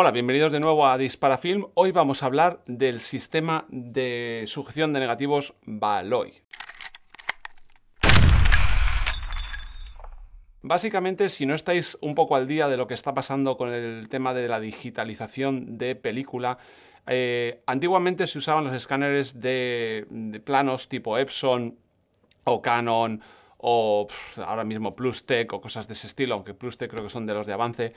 Hola, bienvenidos de nuevo a Disparafilm. Hoy vamos a hablar del sistema de sujeción de negativos Baloy. Básicamente, si no estáis un poco al día de lo que está pasando con el tema de la digitalización de película, eh, antiguamente se usaban los escáneres de, planos tipo Epson o Canon o ahora mismo PlusTech o cosas de ese estilo, aunque PlusTech creo que son de los de avance.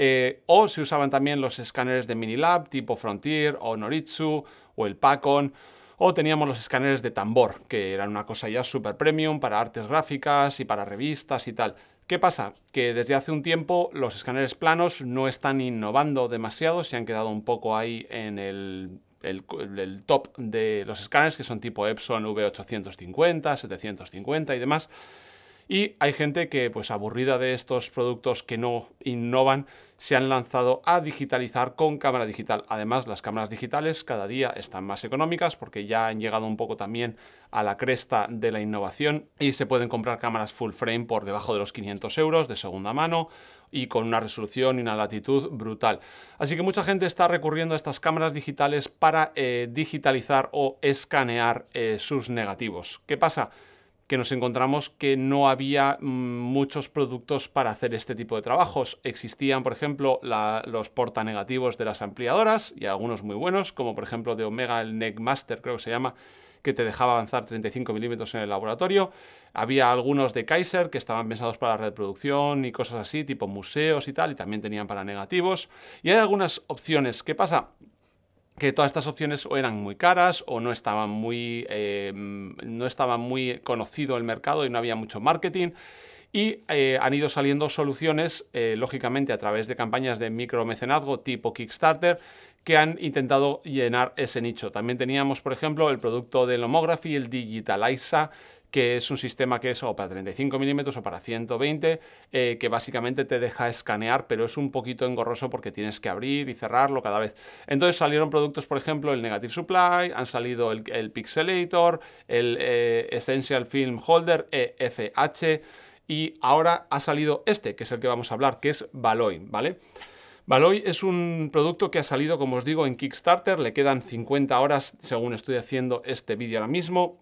Eh, o se usaban también los escáneres de Minilab tipo Frontier o Noritsu o el Pacon o teníamos los escáneres de tambor, que eran una cosa ya super premium para artes gráficas y para revistas y tal. ¿Qué pasa? Que desde hace un tiempo los escáneres planos no están innovando demasiado, se han quedado un poco ahí en el, el top de los escáneres, que son tipo Epson V850, 750 y demás. Y hay gente que, pues aburrida de estos productos que no innovan, se han lanzado a digitalizar con cámara digital. Además, las cámaras digitales cada día están más económicas porque ya han llegado un poco también a la cresta de la innovación y se pueden comprar cámaras full frame por debajo de los 500 euros de segunda mano y con una resolución y una latitud brutal. Así que mucha gente está recurriendo a estas cámaras digitales para eh, digitalizar o escanear eh, sus negativos. ¿Qué pasa? que nos encontramos que no había mm, muchos productos para hacer este tipo de trabajos. Existían, por ejemplo, la, los portanegativos de las ampliadoras y algunos muy buenos, como por ejemplo de Omega el Neckmaster, creo que se llama, que te dejaba avanzar 35 milímetros en el laboratorio. Había algunos de Kaiser que estaban pensados para reproducción y cosas así, tipo museos y tal, y también tenían para negativos. Y hay algunas opciones. ¿Qué pasa? que todas estas opciones o eran muy caras o no estaban muy, em, no estaba muy conocido el mercado y no había mucho marketing. Y eh, han ido saliendo soluciones, eh, lógicamente, a través de campañas de micromecenazgo tipo Kickstarter, que han intentado llenar ese nicho. También teníamos, por ejemplo, el producto del Homography, el Digitaliza, que es un sistema que es o para 35 milímetros o para 120, eh, que básicamente te deja escanear, pero es un poquito engorroso porque tienes que abrir y cerrarlo cada vez. Entonces salieron productos, por ejemplo, el Negative Supply, han salido el, Pixelator, el eh, Essential Film Holder, EFH, y ahora ha salido este, que es el que vamos a hablar, que es Valoy, ¿vale? Valoy es un producto que ha salido, como os digo, en Kickstarter, le quedan 50 horas según estoy haciendo este vídeo ahora mismo.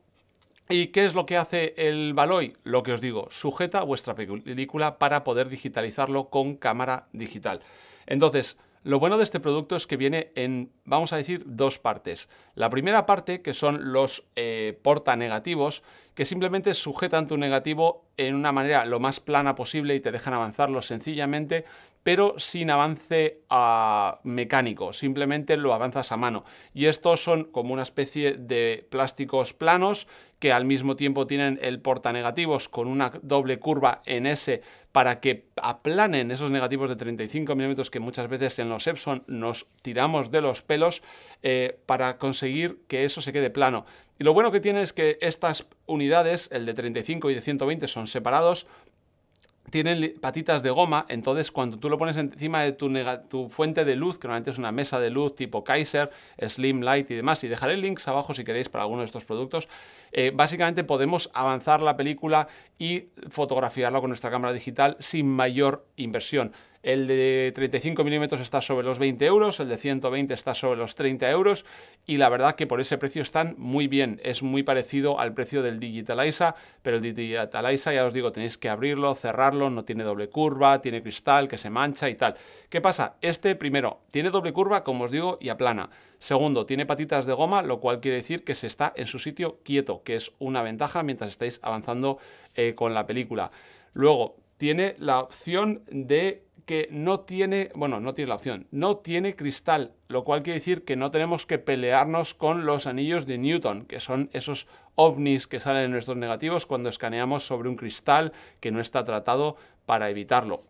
¿Y qué es lo que hace el Baloy? Lo que os digo, sujeta vuestra película para poder digitalizarlo con cámara digital. Entonces, lo bueno de este producto es que viene en, vamos a decir, dos partes. La primera parte, que son los portanegativos. Eh, porta negativos, que simplemente sujetan tu negativo en una manera lo más plana posible y te dejan avanzarlo sencillamente, pero sin avance ah, mecánico, simplemente lo avanzas a mano. Y estos son como una especie de plásticos planos que al mismo tiempo tienen el porta negativos con una doble curva en S para que aplanen esos negativos de 35 milímetros que muchas veces en los Epson nos tiramos de los pelos eh, para conseguir que eso se quede plano. Y lo bueno que tiene es que estas unidades, el de 35 y de 120, son separados, tienen patitas de goma, entonces cuando tú lo pones encima de tu, fuente de luz, que normalmente es una mesa de luz tipo Kaiser, Slim Light y demás, y dejaré links abajo si queréis para alguno de estos productos, eh, básicamente podemos avanzar la película y fotografiarla con nuestra cámara digital sin mayor inversión. El de 35 milímetros está sobre los 20 euros, el de 120 está sobre los 30 euros y la verdad que por ese precio están muy bien. Es muy parecido al precio del ISA, pero el Digitaliza ya os digo, tenéis que abrirlo, cerrarlo, no tiene doble curva, tiene cristal que se mancha y tal. ¿Qué pasa? Este primero tiene doble curva, como os digo, y aplana. Segundo, tiene patitas de goma, lo cual quiere decir que se está en su sitio quieto, que es una ventaja mientras estáis avanzando eh, con la película. Luego, tiene la opción de que no tiene, bueno, no tiene la opción, no tiene cristal, lo cual quiere decir que no tenemos que pelearnos con los anillos de Newton, que son esos ovnis que salen en nuestros negativos cuando escaneamos sobre un cristal que no está tratado para evitarlo.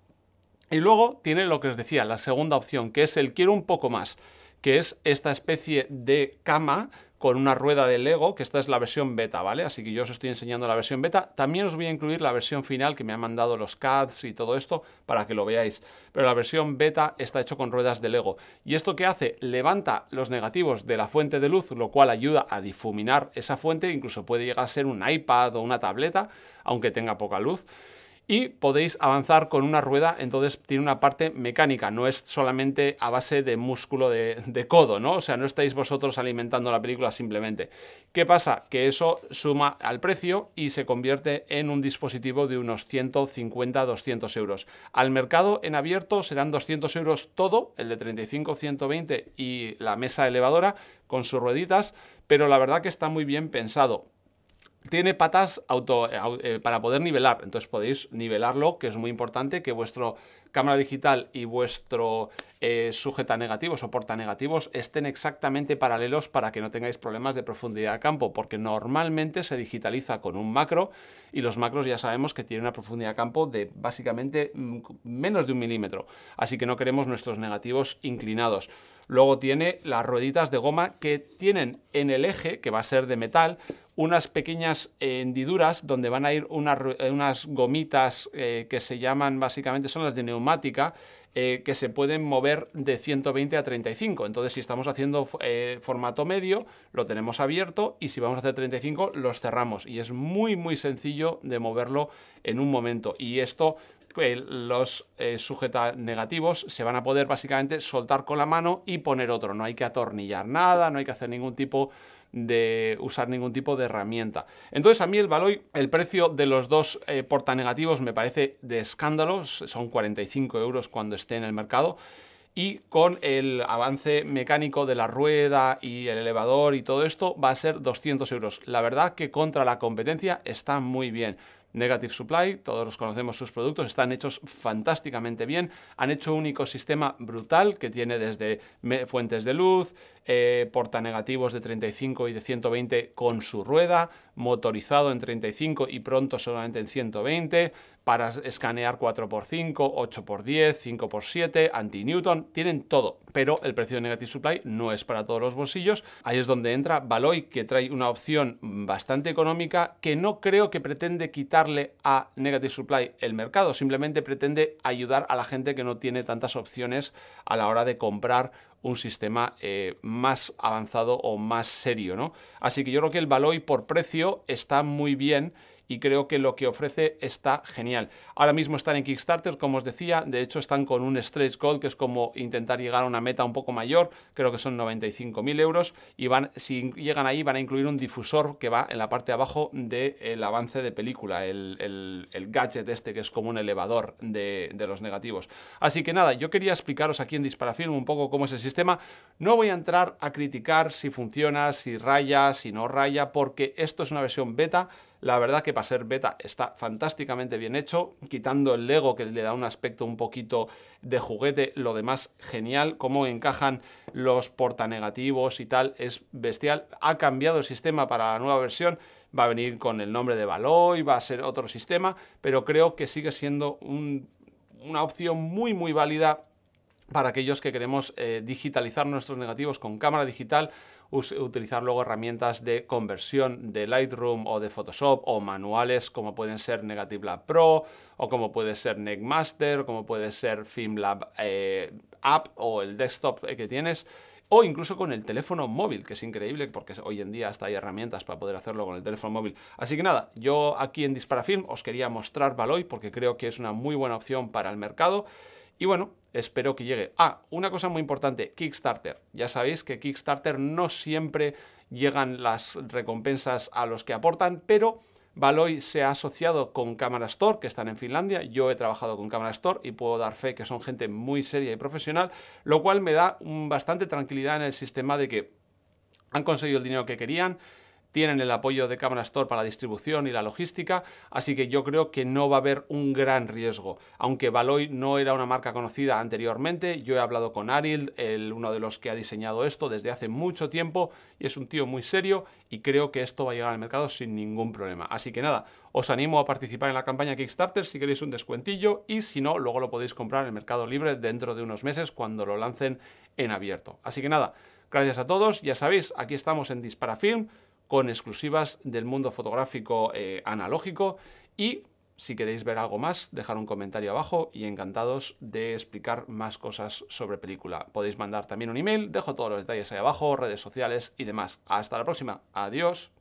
Y luego tiene lo que os decía, la segunda opción, que es el quiero un poco más, que es esta especie de cama con una rueda de Lego, que esta es la versión beta, ¿vale? Así que yo os estoy enseñando la versión beta. También os voy a incluir la versión final que me han mandado los CADs y todo esto para que lo veáis. Pero la versión beta está hecho con ruedas de Lego. ¿Y esto qué hace? Levanta los negativos de la fuente de luz, lo cual ayuda a difuminar esa fuente. Incluso puede llegar a ser un iPad o una tableta, aunque tenga poca luz y podéis avanzar con una rueda, entonces tiene una parte mecánica, no es solamente a base de músculo de, codo, ¿no? O sea, no estáis vosotros alimentando la película simplemente. ¿Qué pasa? Que eso suma al precio y se convierte en un dispositivo de unos 150-200 euros. Al mercado en abierto serán 200 euros todo, el de 35-120 y la mesa elevadora con sus rueditas, pero la verdad que está muy bien pensado tiene patas auto, eh, eh, para poder nivelar, entonces podéis nivelarlo, que es muy importante que vuestro cámara digital y vuestro eh, sujeta negativos o porta negativos estén exactamente paralelos para que no tengáis problemas de profundidad de campo, porque normalmente se digitaliza con un macro y los macros ya sabemos que tienen una profundidad de campo de básicamente mm, menos de un milímetro, así que no queremos nuestros negativos inclinados. Luego tiene las rueditas de goma que tienen en el eje, que va a ser de metal, unas pequeñas hendiduras donde van a ir unas, unas gomitas eh, que se llaman básicamente, son las de neumática eh, que se pueden mover de 120 a 35. Entonces, si estamos haciendo eh, formato medio, lo tenemos abierto y si vamos a hacer 35, los cerramos. Y es muy, muy sencillo de moverlo en un momento. Y esto eh, los eh, sujeta negativos se van a poder básicamente soltar con la mano y poner otro. No hay que atornillar nada, no hay que hacer ningún tipo de usar ningún tipo de herramienta. Entonces a mí el valor, el precio de los dos eh, portanegativos me parece de escándalo, son 45 euros cuando esté en el mercado y con el avance mecánico de la rueda y el elevador y todo esto va a ser 200 euros. La verdad que contra la competencia está muy bien. Negative Supply, todos conocemos sus productos, están hechos fantásticamente bien, han hecho un ecosistema brutal que tiene desde fuentes de luz, eh, portanegativos de 35 y de 120 con su rueda, motorizado en 35 y pronto solamente en 120, para escanear 4x5, 8x10, 5x7, anti-Newton, tienen todo, pero el precio de Negative Supply no es para todos los bolsillos, ahí es donde entra Valoy, que trae una opción bastante económica que no creo que pretende quitar a Negative Supply el mercado, simplemente pretende ayudar a la gente que no tiene tantas opciones a la hora de comprar un sistema eh, más avanzado o más serio, ¿no? Así que yo creo que el valor y por precio está muy bien y creo que lo que ofrece está genial. Ahora mismo están en Kickstarter, como os decía, de hecho están con un stretch goal, que es como intentar llegar a una meta un poco mayor, creo que son 95.000 euros, y van, si llegan ahí van a incluir un difusor que va en la parte de abajo del avance de película, el, gadget este que es como un elevador de los negativos. Así que nada, yo quería explicaros aquí en Disparafilm un poco cómo es el sistema. No voy a entrar a criticar si funciona, si raya, si no raya, porque esto es una versión beta la verdad que para ser beta está fantásticamente bien hecho, quitando el Lego que le da un aspecto un poquito de juguete, lo demás genial, cómo encajan los portanegativos y tal, es bestial. Ha cambiado el sistema para la nueva versión, va a venir con el nombre de Valoy, va a ser otro sistema, pero creo que sigue siendo una opción muy muy válida para aquellos que queremos eh, digitalizar nuestros negativos con cámara digital utilizar luego herramientas de conversión de Lightroom o de Photoshop o manuales como pueden ser Negative Lab Pro o como puede ser Negmaster o como puede ser FilmLab eh, App o el desktop que tienes o incluso con el teléfono móvil, que es increíble porque hoy en día hasta hay herramientas para poder hacerlo con el teléfono móvil. Así que nada, yo aquí en Disparafilm os quería mostrar Valoy porque creo que es una muy buena opción para el mercado y bueno, espero que llegue. Ah, una cosa muy importante, Kickstarter. Ya sabéis que Kickstarter no siempre llegan las recompensas a los que aportan, pero Valoy se ha asociado con Camera Store, que están en Finlandia. Yo he trabajado con Camera Store y puedo dar fe que son gente muy seria y profesional, lo cual me da bastante tranquilidad en el sistema de que han conseguido el dinero que querían, tienen el apoyo de Camera Store para la distribución y la logística, así que yo creo que no va a haber un gran riesgo. Aunque Valoy no era una marca conocida anteriormente, yo he hablado con Ariel, el, uno de los que ha diseñado esto desde hace mucho tiempo, y es un tío muy serio y creo que esto va a llegar al mercado sin ningún problema. Así que nada, os animo a participar en la campaña Kickstarter si queréis un descuentillo y si no, luego lo podéis comprar en el Mercado Libre dentro de unos meses cuando lo lancen en abierto. Así que nada, gracias a todos, ya sabéis, aquí estamos en Disparafilm con exclusivas del mundo fotográfico eh, analógico y si queréis ver algo más, dejar un comentario abajo y encantados de explicar más cosas sobre película. Podéis mandar también un email, dejo todos los detalles ahí abajo, redes sociales y demás. Hasta la próxima. Adiós.